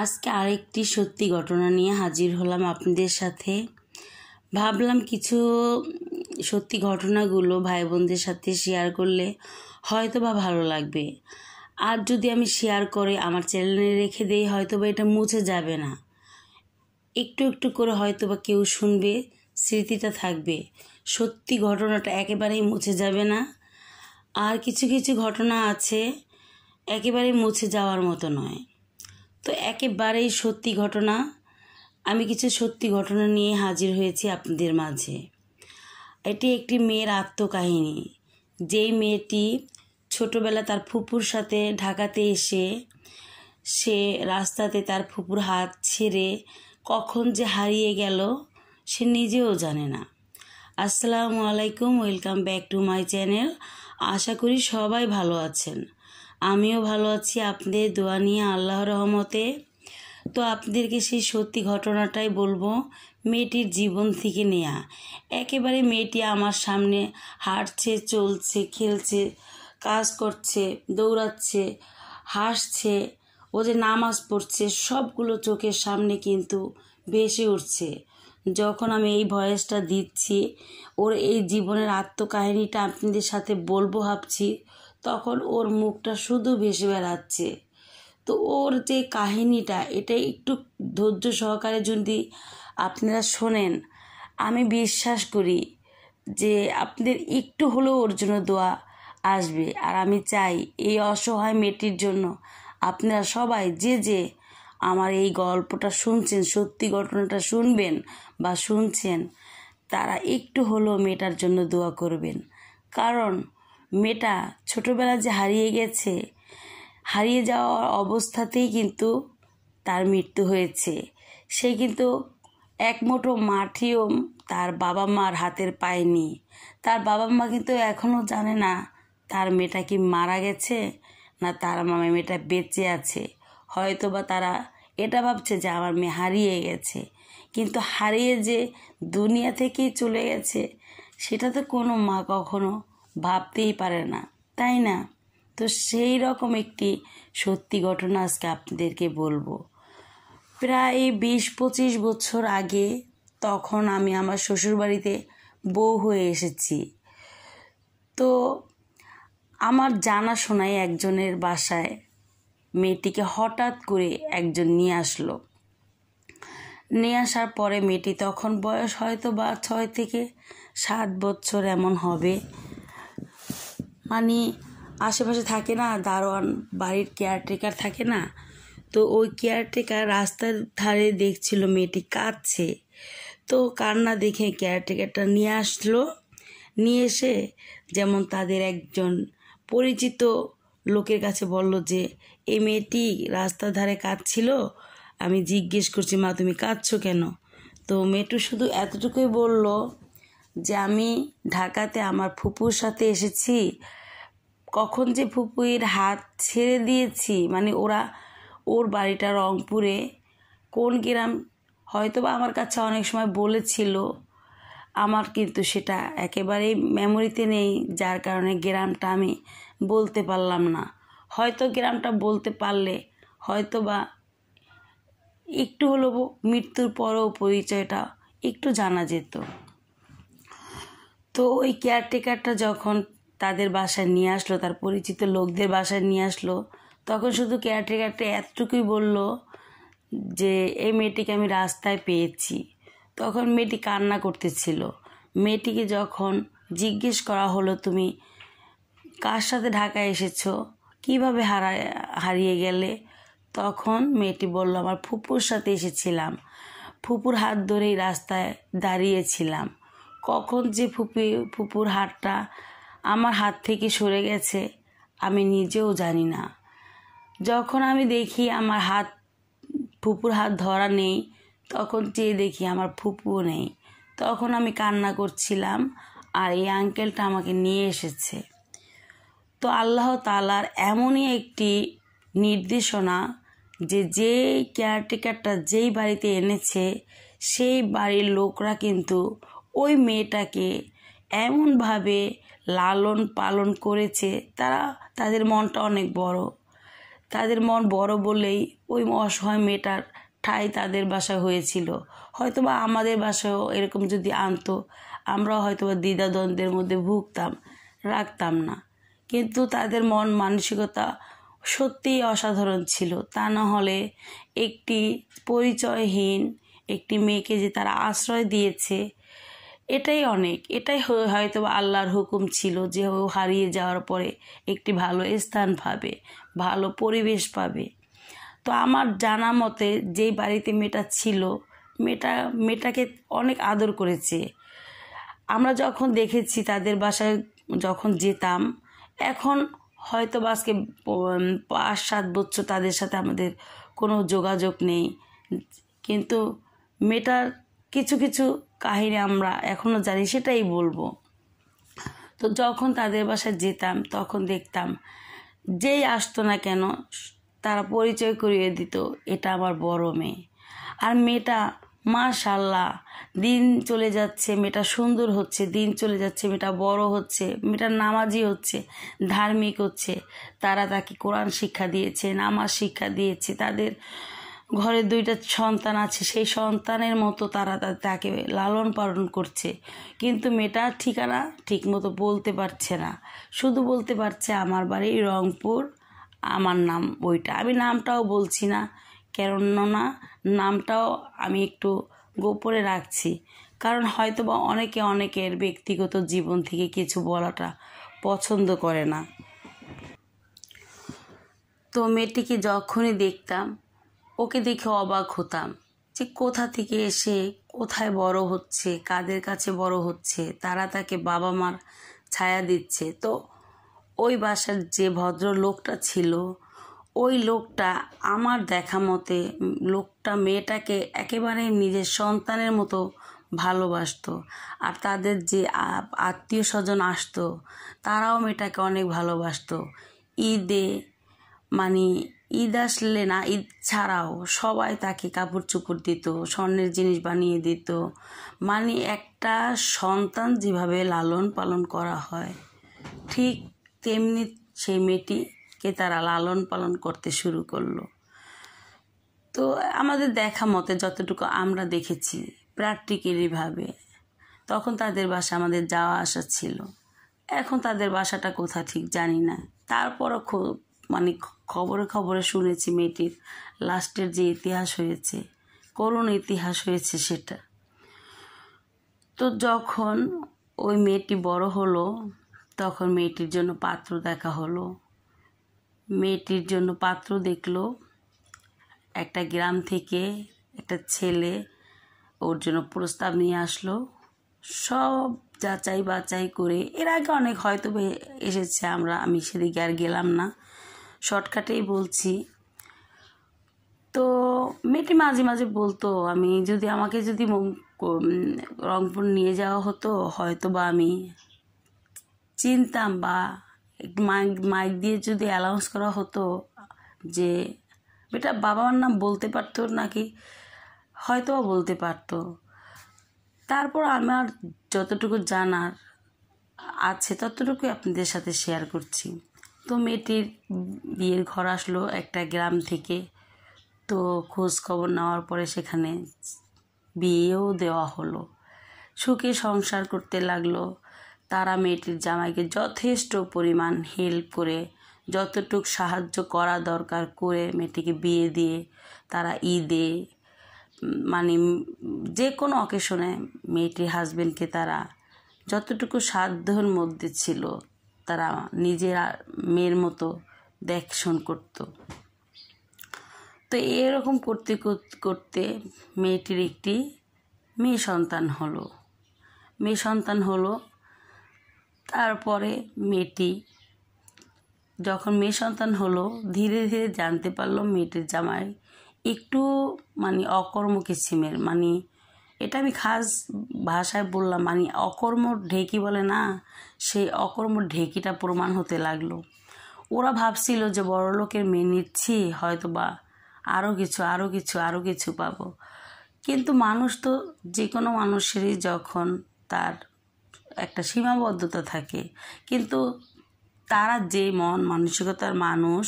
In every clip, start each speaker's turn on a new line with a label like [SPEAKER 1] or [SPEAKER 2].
[SPEAKER 1] আজকে আরেকটি সত্যি ঘটনা নিয়ে হাজির হলাম আপনাদের সাথে ভাবলাম কিছু সত্যি ঘটনাগুলো ভাই বোনদের সাথে শেয়ার করলে হয়তো বা ভালো লাগবে আর যদি আমি শেয়ার করে আমার চ্যানেলে রেখে দেই হয়তো বা এটা মুছে যাবে না একটু একটু করে হয়তো বা কেউ শুনবে স্মৃতিটা থাকবে সত্যি ঘটনাটা একেবারেই মুছে যাবে না আর কিছু কিছু ঘটনা আছে একেবারেই মুছে যাওয়ার মতো নয় তো একেবারেই সত্যি ঘটনা আমি কিছু সত্যি ঘটনা নিয়ে হাজির হয়েছি আপনাদের মাঝে এটি একটি মেয়ের আত্মকাহিনী যেই মেয়েটি ছোটোবেলা তার ফুপুর সাথে ঢাকাতে এসে সে রাস্তাতে তার ফুপুর হাত ছেড়ে কখন যে হারিয়ে গেল সে নিজেও জানে না আসসালামু আলাইকুম welcome back to my channel আশা করি সবাই ভালো আছেন আমিও ভালো আছি আপনাদের দোয়া নিয়ে আল্লাহ রহমতে তো আপনাদেরকে সেই সত্যি ঘটনাটাই বলবো মেয়েটির জীবন থেকে নেয়া একেবারে মেয়েটি আমার সামনে হাঁটছে চলছে খেলছে কাজ করছে দৌড়াচ্ছে হাসছে ও যে নামাজ পড়ছে সবগুলো চোখের সামনে কিন্তু ভেসে উঠছে যখন আমি এই ভয়েসটা দিচ্ছি ওর এই জীবনের আত্মকাহিনীটা আপনাদের সাথে বলবো ভাবছি তখন ওর মুখটা শুধু ভেসে বেড়াচ্ছে তো ওর যে কাহিনীটা এটা একটু ধৈর্য সহকারে যদি আপনারা শোনেন আমি বিশ্বাস করি যে আপনাদের একটু হলেও ওর জন্য দোয়া আসবে আর আমি চাই এই অসহায় মেয়েটির জন্য আপনারা সবাই যে যে আমার এই গল্পটা শুনছেন সত্যি ঘটনাটা শুনবেন বা শুনছেন তারা একটু হলেও মেয়েটার জন্য দোয়া করবেন কারণ মেয়েটা ছোটোবেলা যে হারিয়ে গেছে হারিয়ে যাওয়ার অবস্থাতেই কিন্তু তার মৃত্যু হয়েছে সে কিন্তু এক মুঠো মাটিও তার বাবা মার হাতের পায়নি তার বাবা মা কিন্তু এখনও জানে না তার মেয়েটা কি মারা গেছে না তার মামা মেয়েটা বেঁচে আছে হয়তো বা তারা এটা ভাবছে যে আমার মেয়ে হারিয়ে গেছে কিন্তু হারিয়ে যে দুনিয়া থেকেই চলে গেছে সেটা তো কোনো মা কখনো ভাবতেই পারে না তাই না তো সেই রকম একটি সত্যি ঘটনা আজকে আপনাদেরকে বলবো প্রায় বিশ পঁচিশ বছর আগে তখন আমি আমার শ্বশুরবাড়িতে বউ হয়ে এসেছি তো আমার জানাশোনায় একজনের বাসায় মেয়েটিকে হঠাৎ করে একজন নিয়ে আসলো নিয়ে আসার পরে মেয়েটি তখন বয়স হয়তো বা ছয় থেকে সাত বছর এমন হবে মানে আশেপাশে থাকে না দারোয়ান বাড়ির কেয়ারটেকার থাকে না তো ওই কেয়ারটেকার রাস্তার ধারে দেখছিল মেয়েটি কাঁদছে তো কান্না দেখে কেয়ারটেকারটা নিয়ে আসলো নিয়ে এসে যেমন তাদের একজন পরিচিত লোকের কাছে বলল যে এই মেয়েটি রাস্তার ধারে কাঁদছিল আমি জিজ্ঞেস করছি মা তুমি কাঁদছো কেন তো মেয়েটু শুধু এতটুকুই বলল যে আমি ঢাকাতে আমার ফুপুর সাথে এসেছি কখন যে ফুপুইর হাত ছেড়ে দিয়েছি মানে ওরা ওর বাড়িটা রংপুরে কোন গ্রাম হয়তো বা আমার কাছে অনেক সময় বলেছিল আমার কিন্তু সেটা একেবারেই মেমোরিতে নেই যার কারণে গ্রামটা আমি বলতে পারলাম না হয়তো গ্রামটা বলতে পারলে হয়তো বা একটু হলো মৃত্যুর পরও পরিচয়টা একটু জানা যেত তো ওই কেয়ারটেকারটা যখন তাদের বাসায় নিয়ে আসলো তার পরিচিত লোকদের বাসায় নিয়ে আসলো তখন শুধু কেয়ারটেকারটা এতটুকুই বলল যে এই মেয়েটিকে আমি রাস্তায় পেয়েছি তখন মেয়েটি কান্না করতেছিল মেয়েটিকে যখন জিজ্ঞেস করা হলো তুমি কার সাথে ঢাকায় এসেছো কিভাবে হারা হারিয়ে গেলে তখন মেয়েটি বলল আমার ফুপুর সাথে এসেছিলাম ফুপুর হাত ধরেই রাস্তায় দাঁড়িয়েছিলাম কখন যে ফুপি ফুপুর হাতটা আমার হাত থেকে সরে গেছে আমি নিজেও জানি না যখন আমি দেখি আমার হাত ফুপুর হাত ধরা নেই তখন চেয়ে দেখি আমার ফুপুও নেই তখন আমি কান্না করছিলাম আর এই আঙ্কেলটা আমাকে নিয়ে এসেছে তো আল্লাহ তালার এমনই একটি নির্দেশনা যে যেই কেয়ারটেকারটা যেই বাড়িতে এনেছে সেই বাড়ির লোকরা কিন্তু ওই মেয়েটাকে এমনভাবে লালন পালন করেছে তারা তাদের মনটা অনেক বড় তাদের মন বড় বলেই ওই অসহায় মেয়েটার ঠাই তাদের বাসা হয়েছিল হয়তোবা আমাদের বাসাও এরকম যদি আনতো আমরা হয়তোবা দ্বিধাদ্বন্দ্বের মধ্যে ভুগতাম রাখতাম না কিন্তু তাদের মন মানসিকতা সত্যিই অসাধারণ ছিল তা না হলে একটি পরিচয়হীন একটি মেয়েকে যে তারা আশ্রয় দিয়েছে এটাই অনেক এটাই হয়তো আল্লাহর হুকুম ছিল যে ও হারিয়ে যাওয়ার পরে একটি ভালো স্থান পাবে ভালো পরিবেশ পাবে তো আমার জানা মতে যেই বাড়িতে মেয়েটা ছিল মেয়েটা মেয়েটাকে অনেক আদর করেছে আমরা যখন দেখেছি তাদের বাসায় যখন যেতাম এখন হয়তো বা আজকে পাঁচ সাত বছর তাদের সাথে আমাদের কোনো যোগাযোগ নেই কিন্তু মেয়েটার কিছু কিছু কাহিনী আমরা এখনও জানি সেটাই বলবো তো যখন তাদের বাসায় যেতাম তখন দেখতাম যেই আসতো না কেন তারা পরিচয় করিয়ে দিত এটা আমার বড় মেয়ে আর মেয়েটা মাশাল্লাহ দিন চলে যাচ্ছে মেয়েটা সুন্দর হচ্ছে দিন চলে যাচ্ছে মেয়েটা বড় হচ্ছে মেয়েটা নামাজি হচ্ছে ধার্মিক হচ্ছে তারা তাকে কোরআন শিক্ষা দিয়েছে নামাজ শিক্ষা দিয়েছে তাদের ঘরে দুইটা সন্তান আছে সেই সন্তানের মতো তারা তাকে লালন পালন করছে কিন্তু মেয়েটা ঠিকানা ঠিকমতো বলতে পারছে না শুধু বলতে পারছে আমার বাড়ি রংপুর আমার নাম বইটা আমি নামটাও বলছি না কেননা নামটাও আমি একটু গোপনে রাখছি কারণ হয়তো বা অনেকে অনেকের ব্যক্তিগত জীবন থেকে কিছু বলাটা পছন্দ করে না তো মেয়েটিকে যখনই দেখতাম ওকে দেখে অবাক হতাম যে কোথা থেকে এসে কোথায় বড় হচ্ছে কাদের কাছে বড় হচ্ছে তারা তাকে বাবা মার ছায়া দিচ্ছে তো ওই বাসার যে ভদ্র লোকটা ছিল ওই লোকটা আমার দেখা মতে লোকটা মেয়েটাকে একেবারে নিজের সন্তানের মতো ভালোবাসত আর তাদের যে আত্মীয় স্বজন আসতো তারাও মেয়েটাকে অনেক ভালোবাসত ঈদে মানে ঈদ আসলে না ঈদ ছাড়াও সবাই তাকে কাপড় চোপড় দিত স্বর্ণের জিনিস বানিয়ে দিত মানে একটা সন্তান যেভাবে লালন পালন করা হয় ঠিক তেমনি সেই মেয়েটিকে তারা লালন পালন করতে শুরু করলো তো আমাদের দেখা মতে যতটুকু আমরা দেখেছি প্র্যাকটিক্যালিভাবে তখন তাদের বাসা আমাদের যাওয়া আসা ছিল এখন তাদের বাসাটা কোথা ঠিক জানি না তারপরও খুব মানে খবরে খবরে শুনেছি মেয়েটির লাস্টের যে ইতিহাস হয়েছে করুণ ইতিহাস হয়েছে সেটা তো যখন ওই মেয়েটি বড় হলো তখন মেয়েটির জন্য পাত্র দেখা হলো মেয়েটির জন্য পাত্র দেখলো একটা গ্রাম থেকে একটা ছেলে ওর জন্য প্রস্তাব নিয়ে আসলো সব যাচাই বাচাই করে এর আগে অনেক হয়তো এসেছে আমরা আমি সেদিকে আর গেলাম না শর্টকাটেই বলছি তো মেয়েটি মাঝে মাঝে বলতো আমি যদি আমাকে যদি রংপুর নিয়ে যাওয়া হতো হয়তো বা আমি চিনতাম বা মাইক মাইক দিয়ে যদি অ্যালাউন্স করা হতো যে বেটা বাবা মার নাম বলতে পারতো নাকি হয়তো বলতে পারতো তারপর আমার যতটুকু জানার আছে ততটুকুই আপনাদের সাথে শেয়ার করছি তো মেয়েটির বিয়ের ঘর আসলো একটা গ্রাম থেকে তো খোঁজ খবর নেওয়ার পরে সেখানে বিয়েও দেওয়া হলো সুখে সংসার করতে লাগলো তারা মেয়েটির জামাইকে যথেষ্ট পরিমাণ হেল্প করে যতটুক সাহায্য করা দরকার করে মেয়েটিকে বিয়ে দিয়ে তারা ঈদে মানে যে কোনো অকেশনে মেয়েটির হাজব্যান্ডকে তারা যতটুকু সাধ্যর মধ্যে ছিল তারা নিজের মেয়ের মতো দেখশন করত তো এরকম করতে করতে মেয়েটির একটি মেয়ে সন্তান হলো মেয়ে সন্তান হলো তারপরে মেয়েটি যখন মেয়ে সন্তান হলো ধীরে ধীরে জানতে পারলো মেয়েটির জামাই একটু মানে অকর্ম সিমের মানে এটা আমি খাস ভাষায় বললাম মানে অকর্ম ঢেকি বলে না সেই অকর্ম ঢেকিটা প্রমাণ হতে লাগলো ওরা ভাবছিল যে বড় লোকের মেয়ে নিচ্ছি হয়তো বা আরও কিছু আরও কিছু আরও কিছু পাব কিন্তু মানুষ তো যে কোনো মানুষেরই যখন তার একটা সীমাবদ্ধতা থাকে কিন্তু তারা যে মন মানসিকতার মানুষ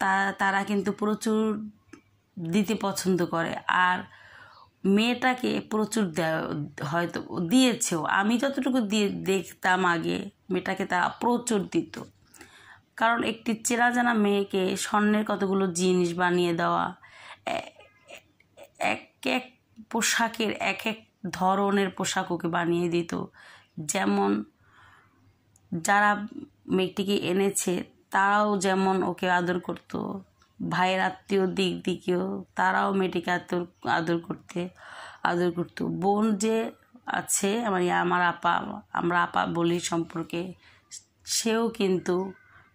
[SPEAKER 1] তা তারা কিন্তু প্রচুর দিতে পছন্দ করে আর মেয়েটাকে প্রচুর হয়তো দিয়েছেও আমি যতটুকু দিয়ে দেখতাম আগে মেয়েটাকে তা প্রচুর দিত কারণ একটি চেনা জানা মেয়েকে স্বর্ণের কতগুলো জিনিস বানিয়ে দেওয়া এক এক পোশাকের এক এক ধরনের পোশাক ওকে বানিয়ে দিত যেমন যারা মেয়েটিকে এনেছে তারাও যেমন ওকে আদর করতো ভাইয়ের আত্মীয় দিক দিকেও তারাও মেয়েটিকে আদর আদর করতে আদর করতো বোন যে আছে আমার আমার আপা আমরা আপা বলি সম্পর্কে সেও কিন্তু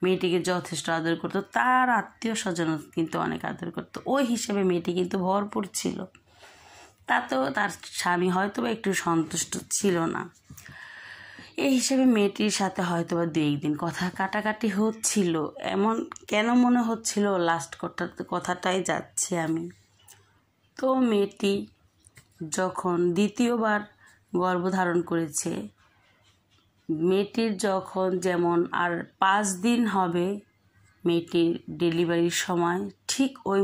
[SPEAKER 1] মেয়েটিকে যথেষ্ট আদর করতো তার আত্মীয় স্বজনও কিন্তু অনেক আদর করতো ওই হিসেবে মেয়েটি কিন্তু ভরপুর ছিল তাতেও তার স্বামী হয়তো একটু সন্তুষ্ট ছিল না এই হিসেবে মেয়েটির সাথে হয়তো বা দু একদিন কথা কাটাকাটি হচ্ছিল এমন কেন মনে হচ্ছিল লাস্ট কথা কথাটাই যাচ্ছি আমি তো মেয়েটি যখন দ্বিতীয়বার গর্ভধারণ করেছে মেয়েটির যখন যেমন আর পাঁচ দিন হবে মেয়েটির ডেলিভারির সময় ঠিক ওই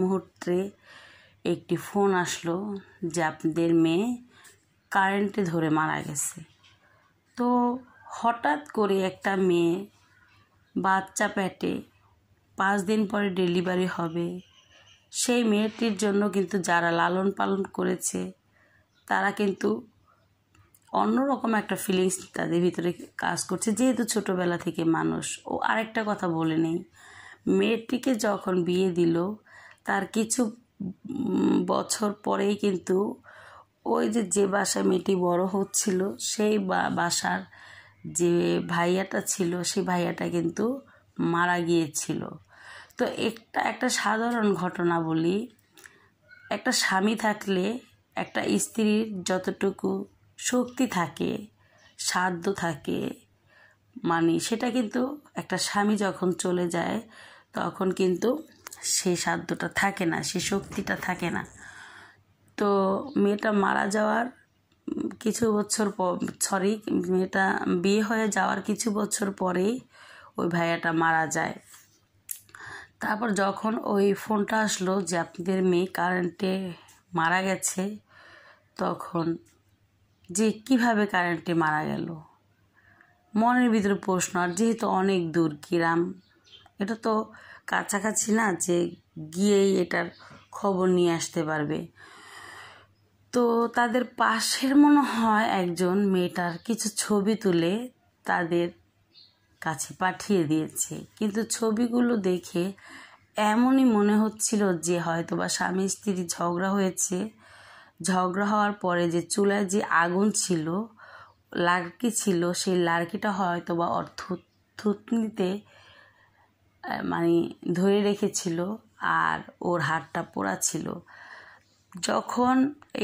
[SPEAKER 1] মুহূর্তে একটি ফোন আসলো যে আপনাদের মেয়ে কারেন্টে ধরে মারা গেছে তো হঠাৎ করে একটা মেয়ে বাচ্চা পেটে পাঁচ দিন পরে ডেলিভারি হবে সেই মেয়েটির জন্য কিন্তু যারা লালন পালন করেছে তারা কিন্তু অন্যরকম একটা ফিলিংস তাদের ভিতরে কাজ করছে যেহেতু ছোটোবেলা থেকে মানুষ ও আরেকটা কথা বলে নেই মেয়েটিকে যখন বিয়ে দিল তার কিছু বছর পরেই কিন্তু ওই যে যে বাসায় মেয়েটি বড় হচ্ছিল সেই বাসার যে ভাইয়াটা ছিল সেই ভাইয়াটা কিন্তু মারা গিয়েছিল তো একটা একটা সাধারণ ঘটনা বলি একটা স্বামী থাকলে একটা স্ত্রীর যতটুকু শক্তি থাকে সাধ্য থাকে মানে সেটা কিন্তু একটা স্বামী যখন চলে যায় তখন কিন্তু সে সাধ্যটা থাকে না সে শক্তিটা থাকে না তো মেয়েটা মারা যাওয়ার কিছু বছর সরি মেয়েটা বিয়ে হয়ে যাওয়ার কিছু বছর পরেই ওই ভাইয়াটা মারা যায় তারপর যখন ওই ফোনটা আসলো যে আপনাদের মেয়ে কারেন্টে মারা গেছে তখন যে কিভাবে কারেন্টে মারা গেল মনের ভিতরে প্রশ্ন আর যেহেতু অনেক দূর গ্রাম এটা তো কাছাকাছি না যে গিয়েই এটার খবর নিয়ে আসতে পারবে তো তাদের পাশের মনে হয় একজন মেয়েটার কিছু ছবি তুলে তাদের কাছে পাঠিয়ে দিয়েছে কিন্তু ছবিগুলো দেখে এমনই মনে হচ্ছিল যে হয়তো বা স্বামী স্ত্রী ঝগড়া হয়েছে ঝগড়া হওয়ার পরে যে চুলায় যে আগুন ছিল লার্কি ছিল সেই লার্কিটা হয়তো বা ওর থুতনিতে মানে ধরে রেখেছিল আর ওর হাতটা পোড়া ছিল যখন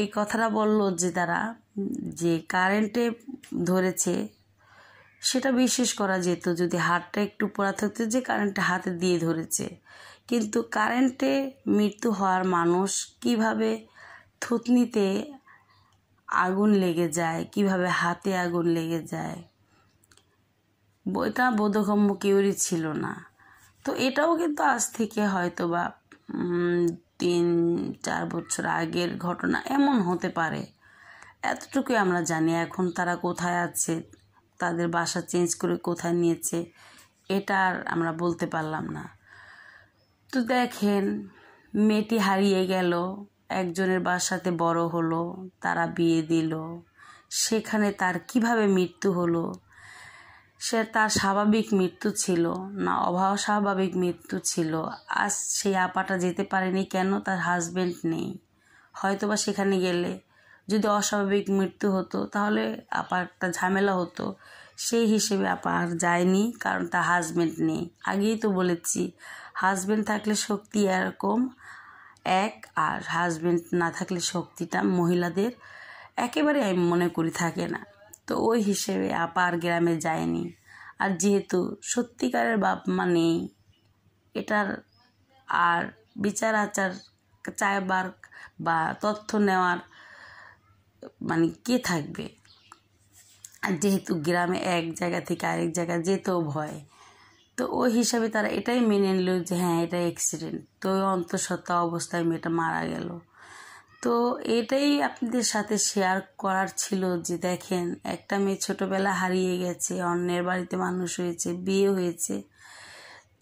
[SPEAKER 1] এই কথাটা বলল যে তারা যে কারেন্টে ধরেছে সেটা বিশ্বাস করা যেত যদি হাতটা একটু পড়া থাকতো যে কারেন্টটা হাতে দিয়ে ধরেছে কিন্তু কারেন্টে মৃত্যু হওয়ার মানুষ কিভাবে থুতনিতে আগুন লেগে যায় কিভাবে হাতে আগুন লেগে যায় এটা বোধগম্য কেউরই ছিল না তো এটাও কিন্তু আজ থেকে হয়তো বা তিন চার বছর আগের ঘটনা এমন হতে পারে এতটুকুই আমরা জানি এখন তারা কোথায় আছে তাদের বাসা চেঞ্জ করে কোথায় নিয়েছে এটা আর আমরা বলতে পারলাম না তো দেখেন মেয়েটি হারিয়ে গেল একজনের বাসাতে বড় হলো তারা বিয়ে দিল সেখানে তার কিভাবে মৃত্যু হলো সে তার স্বাভাবিক মৃত্যু ছিল না অস্বাভাবিক মৃত্যু ছিল আজ সেই আপাটা যেতে পারেনি কেন তার হাজব্যান্ড নেই হয়তো বা সেখানে গেলে যদি অস্বাভাবিক মৃত্যু হতো তাহলে আপার একটা ঝামেলা হতো সেই হিসেবে আপার যায়নি কারণ তার হাজব্যান্ড নেই আগেই তো বলেছি হাজব্যান্ড থাকলে শক্তি এরকম এক আর হাজব্যান্ড না থাকলে শক্তিটা মহিলাদের একেবারে আমি মনে করি থাকে না তো ওই হিসেবে আপা আর গ্রামে যায়নি আর যেহেতু সত্যিকারের বাপ মা নেই এটার আর বিচার আচার চাইবার বা তথ্য নেওয়ার মানে কে থাকবে আর যেহেতু গ্রামে এক জায়গা থেকে আরেক জায়গা যেতেও ভয় তো ওই হিসাবে তারা এটাই মেনে নিল যে হ্যাঁ এটা অ্যাক্সিডেন্ট তো অন্তঃসত্ত্বা অবস্থায় মেয়েটা মারা গেল তো এটাই আপনাদের সাথে শেয়ার করার ছিল যে দেখেন একটা মেয়ে ছোটোবেলা হারিয়ে গেছে অন্যের বাড়িতে মানুষ হয়েছে বিয়ে হয়েছে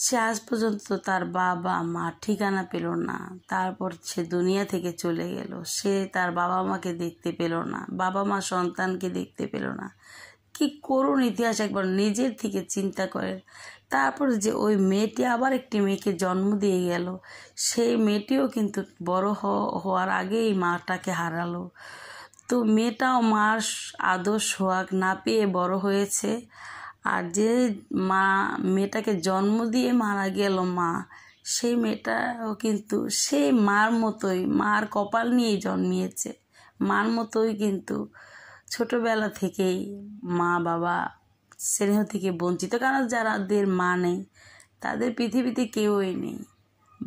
[SPEAKER 1] সে আজ পর্যন্ত তার বাবা মা ঠিকানা পেল না তারপর সে দুনিয়া থেকে চলে গেল সে তার বাবা মাকে দেখতে পেল না বাবা মা সন্তানকে দেখতে পেল না কি করুন ইতিহাস একবার নিজের থেকে চিন্তা করেন তারপর যে ওই মেয়েটি আবার একটি মেয়েকে জন্ম দিয়ে গেল সেই মেয়েটিও কিন্তু বড় হওয়ার আগেই মাটাকে হারালো তো মেয়েটাও মার আদর সোহাগ না পেয়ে বড় হয়েছে আর যে মা মেয়েটাকে জন্ম দিয়ে মারা গেল মা সেই মেয়েটাও কিন্তু সেই মার মতোই মার কপাল নিয়েই জন্মিয়েছে মার মতোই কিন্তু ছোটবেলা থেকেই মা বাবা স্নেহ থেকে বঞ্চিত কারণ যারাদের মা নেই তাদের পৃথিবীতে কেউই নেই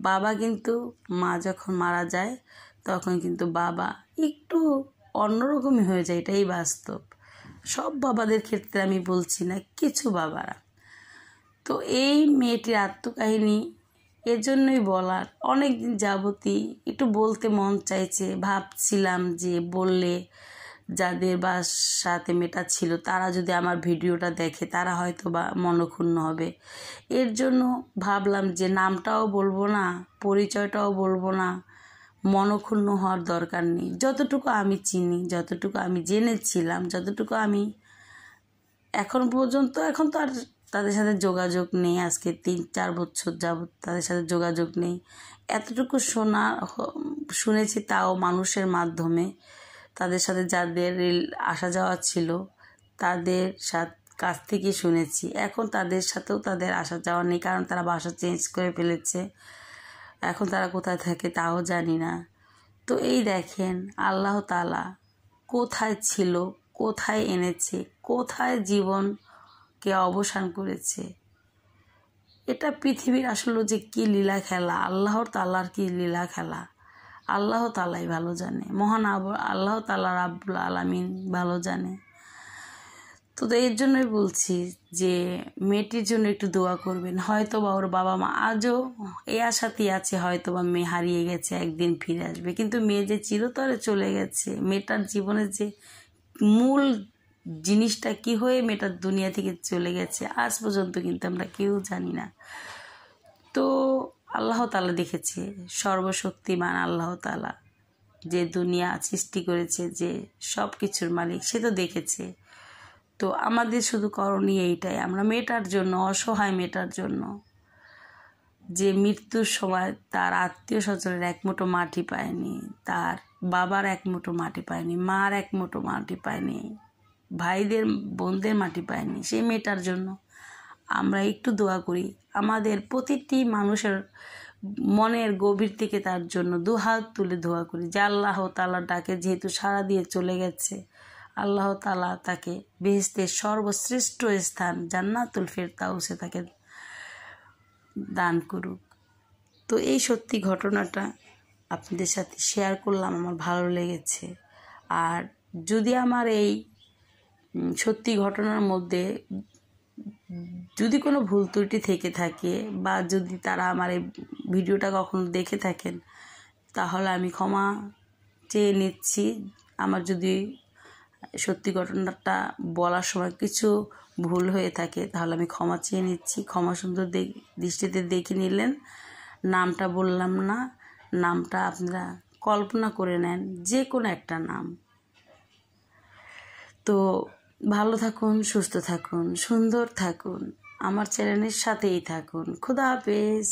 [SPEAKER 1] বাবা কিন্তু মা যখন মারা যায় তখন কিন্তু বাবা একটু অন্যরকমই হয়ে যায় এটাই বাস্তব সব বাবাদের ক্ষেত্রে আমি বলছি না কিছু বাবারা তো এই মেয়েটির আত্মকাহিনী এজন্যই বলার অনেক দিন যাবতই একটু বলতে মন চাইছে ভাবছিলাম যে বললে যাদের বা সাথে মেটা ছিল তারা যদি আমার ভিডিওটা দেখে তারা হয়তো বা মনক্ষুণ্ণ হবে এর জন্য ভাবলাম যে নামটাও বলবো না পরিচয়টাও বলবো না মনক্ষুণ্ণ হওয়ার দরকার নেই যতটুকু আমি চিনি যতটুকু আমি জেনেছিলাম যতটুকু আমি এখন পর্যন্ত এখন তো আর তাদের সাথে যোগাযোগ নেই আজকে তিন চার বছর যাব তাদের সাথে যোগাযোগ নেই এতটুকু শোনা শুনেছি তাও মানুষের মাধ্যমে তাদের সাথে যাদের রেল আসা যাওয়া ছিল তাদের সাথে কাছ থেকে শুনেছি এখন তাদের সাথেও তাদের আসা যাওয়া নেই কারণ তারা বাসা চেঞ্জ করে ফেলেছে এখন তারা কোথায় থাকে তাও জানি না তো এই দেখেন আল্লাহ তালা কোথায় ছিল কোথায় এনেছে কোথায় জীবনকে অবসান করেছে এটা পৃথিবীর আসলে যে কী লীলা খেলা আল্লাহর তাল্লার কী লীলা খেলা আল্লাহ তালাই ভালো জানে মহান আল্লাহ তালা রাবুল আলামিন ভালো জানে তো এর জন্যই বলছি যে মেয়েটির জন্য একটু দোয়া করবেন হয়তো বা ওর বাবা মা আজও এ আশাতেই আছে হয়তো বা মেয়ে হারিয়ে গেছে একদিন ফিরে আসবে কিন্তু মেয়ে যে চিরতরে চলে গেছে মেয়েটার জীবনের যে মূল জিনিসটা কি হয়ে মেয়েটার দুনিয়া থেকে চলে গেছে আজ পর্যন্ত কিন্তু আমরা কেউ জানি না তো আল্লাহ তালা দেখেছে সর্বশক্তিমান আল্লাহ তালা যে দুনিয়া সৃষ্টি করেছে যে সব কিছুর মালিক সে তো দেখেছে তো আমাদের শুধু করণীয় এইটাই আমরা মেটার জন্য অসহায় মেটার জন্য যে মৃত্যুর সময় তার আত্মীয় স্বজনের এক মুঠো মাটি পায়নি তার বাবার এক মুঠো মাটি পায়নি মার এক মুঠো মাটি পায়নি ভাইদের বোনদের মাটি পায়নি সেই মেয়েটার জন্য আমরা একটু দোয়া করি আমাদের প্রতিটি মানুষের মনের গভীর থেকে তার জন্য দুহাত তুলে ধোয়া করি যে আল্লাহ তালা ডাকে যেহেতু সারা দিয়ে চলে গেছে আল্লাহ তালা তাকে বেহেস্তের সর্বশ্রেষ্ঠ স্থান জান্নাতুল ফেরতাউসে তাকে দান করুক তো এই সত্যি ঘটনাটা আপনাদের সাথে শেয়ার করলাম আমার ভালো লেগেছে আর যদি আমার এই সত্যি ঘটনার মধ্যে যদি কোনো ভুল ত্রুটি থেকে থাকে বা যদি তারা আমার এই ভিডিওটা কখনো দেখে থাকেন তাহলে আমি ক্ষমা চেয়ে নিচ্ছি আমার যদি সত্যি ঘটনাটা বলার সময় কিছু ভুল হয়ে থাকে তাহলে আমি ক্ষমা চেয়ে নিচ্ছি ক্ষমা সুন্দর দৃষ্টিতে দেখে নিলেন নামটা বললাম না নামটা আপনারা কল্পনা করে নেন যে কোনো একটা নাম তো ভালো থাকুন সুস্থ থাকুন সুন্দর থাকুন আমার চ্যানেলের সাথেই থাকুন খুদা হাফেজ